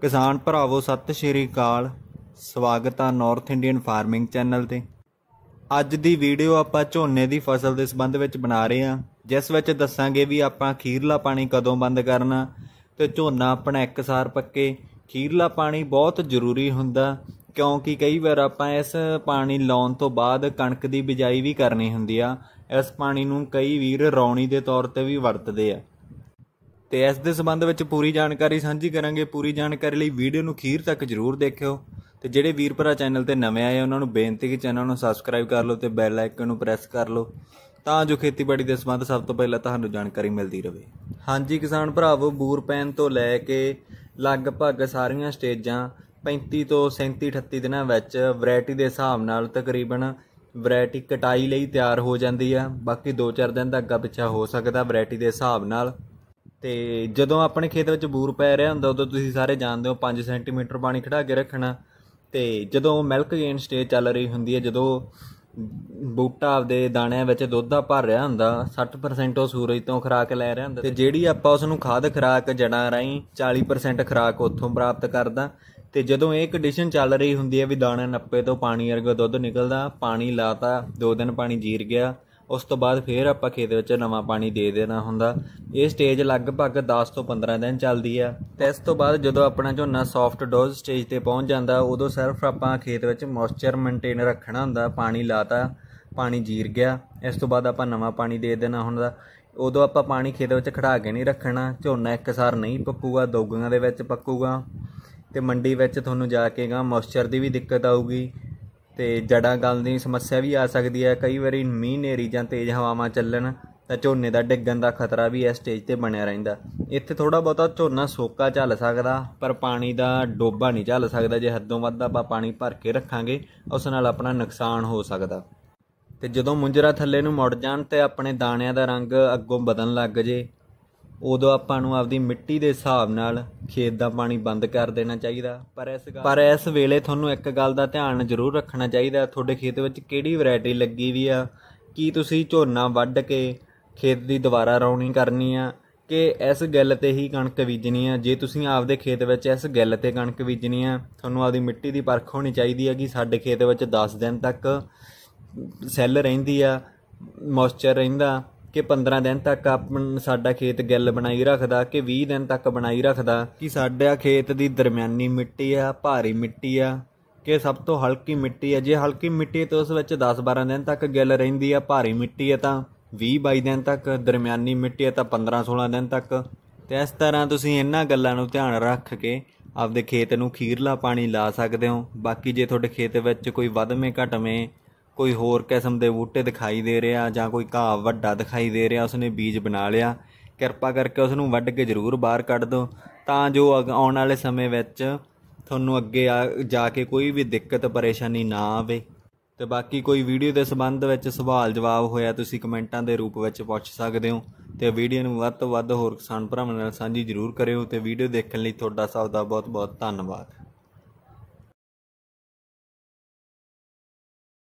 ਕਿਸਾਨ ਭਰਾਵੋ ਸਤਿ ਸ਼੍ਰੀ ਅਕਾਲ ਸਵਾਗਤ ਆ ਨਾਰਥ ਇੰਡੀਅਨ ਫਾਰਮਿੰਗ ਚੈਨਲ ਤੇ ਅੱਜ ਦੀ ਵੀਡੀਓ ਆਪਾਂ ਝੋਨੇ ਦੀ ਫਸਲ ਦੇ ਸੰਬੰਧ ਵਿੱਚ ਬਣਾ ਰਹੇ ਆ ਜਿਸ ਵਿੱਚ ਦੱਸਾਂਗੇ ਵੀ ਆਪਾਂ ਖੀਰਲਾ ਪਾਣੀ ਕਦੋਂ ਬੰਦ ਕਰਨਾ ਤੇ ਝੋਨਾ ਆਪਣਾ ਇੱਕ ਸਾਰ ਪੱਕੇ ਖੀਰਲਾ ਪਾਣੀ ਬਹੁਤ ਜ਼ਰੂਰੀ ਹੁੰਦਾ ਕਿਉਂਕਿ ਕਈ ਵਾਰ ਆਪਾਂ ਇਸ ਪਾਣੀ ਲਾਉਣ ਤੋਂ ਬਾਅਦ ਕਣਕ ਦੀ ਬਿਜਾਈ ਵੀ ਕਰਨੀ ਹੁੰਦੀ ਆ ਇਸ ਪਾਣੀ ਨੂੰ ਕਈ ਵੀਰ ਰੌਣੀ ਦੇ ਤੌਰ ਤੇ ਵੀ ਵਰਤਦੇ ਆ ਤੇ ਇਸ ਦੇ ਸੰਬੰਧ ਵਿੱਚ ਪੂਰੀ ਜਾਣਕਾਰੀ ਸਾਂਝੀ ਕਰਾਂਗੇ ਪੂਰੀ ਜਾਣਕਾਰੀ ਲਈ ਵੀਡੀਓ ਨੂੰ ਅਖੀਰ ਤੱਕ ਜ਼ਰੂਰ ਦੇਖਿਓ ਤੇ ਜਿਹੜੇ ਵੀਰਪਰਾ ਚੈਨਲ ਤੇ ਨਵੇਂ ਆਏ ਉਹਨਾਂ ਨੂੰ ਬੇਨਤੀ ਕਿ ਚੈਨਲ ਨੂੰ ਸਬਸਕ੍ਰਾਈਬ ਕਰ ਲਓ ਤੇ ਬੈਲ ਆਈਕਨ ਨੂੰ ਪ੍ਰੈਸ ਕਰ ਲਓ ਤਾਂ ਜੋ ਖੇਤੀਬਾੜੀ ਦੇ ਸੰਬੰਧ ਸਭ ਤੋਂ ਪਹਿਲਾਂ ਤੁਹਾਨੂੰ ਜਾਣਕਾਰੀ ਮਿਲਦੀ ਰਹੇ ਹਾਂਜੀ ਕਿਸਾਨ ਭਰਾਵੋ ਬੂਰ ਪੈਣ ਤੋਂ ਲੈ ਕੇ ਲਗਭਗ ਸਾਰੀਆਂ ਸਟੇਜਾਂ 35 ਤੋਂ 37 38 ਦਿਨਾਂ ਵਿੱਚ ਵੈਰਾਈਟੀ ਦੇ ਹਿਸਾਬ ਨਾਲ ਤਕਰੀਬਨ ਵੈਰਾਈਟੀ ਕਟਾਈ ਲਈ ਤਿਆਰ ਹੋ ਜਾਂਦੀ ਆ ਬਾਕੀ 2-4 ਦਿਨ ਦਾ ਅੱਗਾ ਪਿੱਛਾ ਹੋ ਸਕਦਾ ਵੈਰਾਈਟੀ ਦੇ ਹਿਸਾਬ ਨਾਲ ਤੇ ਜਦੋਂ ਆਪਣੇ ਖੇਤ ਵਿੱਚ ਬੂਰ ਪੈ ਰਿਹਾ ਹੁੰਦਾ ਉਦੋਂ ਤੁਸੀਂ ਸਾਰੇ ਜਾਣਦੇ ਹੋ 5 ਸੈਂਟੀਮੀਟਰ ਪਾਣੀ ਖੜਾ ਕੇ ਰੱਖਣਾ ਤੇ ਜਦੋਂ ਮਿਲਕ ਗੇਨ ਸਟੇਜ ਚੱਲ ਰਹੀ ਹੁੰਦੀ ਹੈ ਜਦੋਂ ਬੂਟਾ ਆਪਦੇ ਦਾਣਿਆਂ ਵਿੱਚ ਦੁੱਧ ਆ ਭਰ ਰਿਹਾ ਹੁੰਦਾ 60% ਉਹ ਸੂਰਜ ਤੋਂ ਖਰਾਕ ਲੈ ਰਿਹਾ ਹੁੰਦਾ ਤੇ ਜਿਹੜੀ ਆਪਾਂ ਉਸ ਨੂੰ ਖਾਦ ਖਰਾਕ ਜੜਾਂ ਰਹੀ 40% ਖਰਾਕ ਉੱਥੋਂ ਪ੍ਰਾਪਤ ਕਰਦਾ ਤੇ ਜਦੋਂ ਇਹ ਕੰਡੀਸ਼ਨ ਚੱਲ ਰਹੀ ਹੁੰਦੀ ਹੈ ਵੀ ਦਾਣਾ ਨੱਪੇ ਤੋਂ ਪਾਣੀ ਵਰਗਾ ਦੁੱਧ ਨਿਕਲਦਾ ਪਾਣੀ ਲਾਤਾ ਦੋ ਦਿਨ ਪਾਣੀ ਜੀਰ ਗਿਆ ਉਸ ਤੋਂ ਬਾਅਦ ਫੇਰ ਆਪਾਂ ਖੇਤ ਵਿੱਚ ਨਵਾਂ ਪਾਣੀ ਦੇ ਦੇਣਾ ਹੁੰਦਾ ਇਹ ਸਟੇਜ ਲਗਭਗ 10 ਤੋਂ 15 ਦਿਨ ਚੱਲਦੀ ਆ ਤੇ ਇਸ ਤੋਂ ਬਾਅਦ ਜਦੋਂ ਆਪਣਾ ਝੋਨਾ ਸੌਫਟ ਡੋਜ਼ ਸਟੇਜ ਤੇ ਪਹੁੰਚ ਜਾਂਦਾ ਉਦੋਂ ਸਿਰਫ ਆਪਾਂ ਖੇਤ ਵਿੱਚ ਮੋਇਸਚਰ ਮੇਨਟੇਨ ਰੱਖਣਾ ਹੁੰਦਾ ਪਾਣੀ ਲਾਤਾ ਪਾਣੀ ਜੀਰ ਗਿਆ ਇਸ ਤੋਂ ਬਾਅਦ ਆਪਾਂ ਨਵਾਂ ਪਾਣੀ ਦੇ ਦੇਣਾ ਹੁੰਦਾ ਉਦੋਂ ਆਪਾਂ ਪਾਣੀ ਖੇਤ ਵਿੱਚ ਖੜਾ ਕੇ ਨਹੀਂ ਰੱਖਣਾ ਝੋਨਾ ਇੱਕਸਾਰ ਨਹੀਂ ਪੱਕੂਗਾ ਦੋਗੀਆਂ ਦੇ ਵਿੱਚ ਪੱਕੂਗਾ ਤੇ ਮੰਡੀ ਵਿੱਚ ਤੁਹਾਨੂੰ ਜਾ ਕੇਗਾ ਮੋਇਸਚਰ ਦੀ ਵੀ ਦਿੱਕਤ ਆਊਗੀ ਤੇ ਜੜਾਂ ਗਲ ਦੀ ਸਮੱਸਿਆ ਵੀ ਆ ਸਕਦੀ ਹੈ ਕਈ ਵਾਰੀ ਮੀਂਹ ਨੇਰੀ ਜਾਂ ਤੇਜ਼ ਹਵਾਵਾਂ ਚੱਲਣ ਤਾਂ ਝੋਨੇ ਦਾ ਡਿੱਗਣ ਦਾ ਖਤਰਾ ਵੀ ਇਸ ਸਟੇਜ ਤੇ ਬਣਿਆ ਰਹਿੰਦਾ ਇੱਥੇ ਥੋੜਾ ਬਹੁਤਾ ਝੋਨਾ ਸੋਕਾ ਚੱਲ ਸਕਦਾ ਪਰ ਪਾਣੀ ਦਾ ਡੋਬਾ ਨਹੀਂ ਚੱਲ ਸਕਦਾ ਜੇ ਹੱਦੋਂ ਵੱਧ ਆਪਾਂ ਪਾਣੀ ਭਰ ਕੇ ਰੱਖਾਂਗੇ ਉਸ ਨਾਲ ਆਪਣਾ ਨੁਕਸਾਨ ਹੋ ਸਕਦਾ ਤੇ ਜਦੋਂ ਮੁੰਜਰਾ ਥੱਲੇ ਨੂੰ ਮੁੜ ਜਾਣ ਤੇ ਆਪਣੇ ਦਾਣਿਆਂ ਦਾ ਰੰਗ ਅੱਗੋਂ ਬਦਲਣ ਲੱਗ ਜੇ ਉਦੋਂ ਆਪਾਂ ਨੂੰ ਆਪਦੀ ਮਿੱਟੀ ਦੇ ਹਿਸਾਬ ਨਾਲ ਖੇਤ ਦਾ ਪਾਣੀ ਬੰਦ ਕਰ ਦੇਣਾ ਚਾਹੀਦਾ ਪਰ ਇਸ ਪਰ ਇਸ ਵੇਲੇ ਤੁਹਾਨੂੰ ਇੱਕ ਗੱਲ ਦਾ ਧਿਆਨ ਜ਼ਰੂਰ ਰੱਖਣਾ ਚਾਹੀਦਾ ਤੁਹਾਡੇ ਖੇਤ ਵਿੱਚ ਕਿਹੜੀ ਵੈਰਾਈਟੀ ਲੱਗੀ ਵੀ ਆ ਕੀ ਤੁਸੀਂ ਝੋਨਾ ਵੱਢ ਕੇ ਖੇਤ ਦੀ ਦੁਬਾਰਾ ਰੌਣੀ ਕਰਨੀ ਆ ਕਿ ਇਸ ਗੱਲ ਤੇ ਹੀ ਕਣਕ ਬੀਜਣੀ ਆ ਜੇ ਤੁਸੀਂ ਆਪਦੇ ਖੇਤ ਵਿੱਚ ਇਸ ਗੱਲ ਤੇ ਕਣਕ ਬੀਜਣੀ ਆ ਤੁਹਾਨੂੰ ਆਪਦੀ ਮਿੱਟੀ ਦੀ ਪਰਖ ਹੋਣੀ ਚਾਹੀਦੀ ਆ ਕਿ ਸਾਡੇ ਖੇਤ ਵਿੱਚ 10 ਦਿਨ ਤੱਕ ਸੈੱਲ ਰਹਿੰਦੀ ਆ ਮੌਇਸਚਰ ਰਹਿੰਦਾ ਕਿ 15 ਦਿਨ ਤੱਕ ਆਪਣ ਸਾਡਾ ਖੇਤ ਗਿੱਲ ਬਣਾਈ ਰੱਖਦਾ ਕਿ 20 ਦਿਨ ਤੱਕ ਬਣਾਈ ਰੱਖਦਾ ਕਿ ਸਾਡਾ ਖੇਤ ਦੀ ਦਰਮਿਆਨੀ ਮਿੱਟੀ ਆ ਭਾਰੀ ਮਿੱਟੀ ਆ ਕਿ ਸਭ ਤੋਂ ਹਲਕੀ ਮਿੱਟੀ ਆ ਜੇ ਹਲਕੀ ਮਿੱਟੀ ਤੇ ਉਸ ਵਿੱਚ 10-12 ਦਿਨ ਤੱਕ ਗਿੱਲ ਰਹਿੰਦੀ ਆ ਭਾਰੀ ਮਿੱਟੀ ਆ ਤਾਂ 20-22 ਦਿਨ ਤੱਕ ਦਰਮਿਆਨੀ ਮਿੱਟੀ ਆ ਤਾਂ 15-16 ਦਿਨ ਤੱਕ ਤੇ ਇਸ ਤਰ੍ਹਾਂ ਤੁਸੀਂ ਇਹਨਾਂ ਗੱਲਾਂ ਨੂੰ ਧਿਆਨ ਰੱਖ ਕੇ ਆਪਦੇ ਖੇਤ ਨੂੰ ਖੀਰਲਾ ਪਾਣੀ ਲਾ ਸਕਦੇ ਹੋ ਬਾਕੀ ਜੇ ਤੁਹਾਡੇ ਖੇਤ ਵਿੱਚ ਕੋਈ ਵਧਵੇਂ ਘਟਵੇਂ ਕੋਈ ਹੋਰ ਕਿਸਮ ਦੇ ਬੂਟੇ ਦਿਖਾਈ ਦੇ ਰਿਹਾ ਜਾਂ ਕੋਈ ਘਾਹ ਵੱਡਾ ਦਿਖਾਈ ਦੇ ਰਿਹਾ ਉਸਨੇ ਬੀਜ ਬਣਾ ਲਿਆ ਕਿਰਪਾ ਕਰਕੇ ਉਸ ਨੂੰ ਵੱਢ ਕੇ ਜ਼ਰੂਰ ਬਾਹਰ ਕੱਢ ਦਿਓ ਤਾਂ ਜੋ ਆਉਣ ਵਾਲੇ ਸਮੇਂ ਵਿੱਚ ਤੁਹਾਨੂੰ ਅੱਗੇ ਜਾ ਕੇ ਕੋਈ ਵੀ ਦਿੱਕਤ ਪਰੇਸ਼ਾਨੀ ਨਾ ਆਵੇ ਤੇ ਬਾਕੀ ਕੋਈ ਵੀਡੀਓ ਦੇ ਸੰਬੰਧ ਵਿੱਚ ਸਵਾਲ ਜਵਾਬ ਹੋਇਆ ਤੁਸੀਂ ਕਮੈਂਟਾਂ ਦੇ ਰੂਪ ਵਿੱਚ ਪੁੱਛ ਸਕਦੇ ਹੋ ਤੇ ਵੀਡੀਓ ਨੂੰ ਵੱਧ ਤੋਂ ਵੱਧ ਹੋਰ ਕਿਸਾਨ ਭਰਾਵਾਂ ਨਾਲ ਸਾਂਝੀ ਜ਼ਰੂਰ ਕਰਿਓ ਤੇ ਵੀਡੀਓ ਦੇਖਣ ਲਈ ਤੁਹਾਡਾ ਸਭ ਦਾ ਬਹੁਤ ਬਹੁਤ ਧੰਨਵਾਦ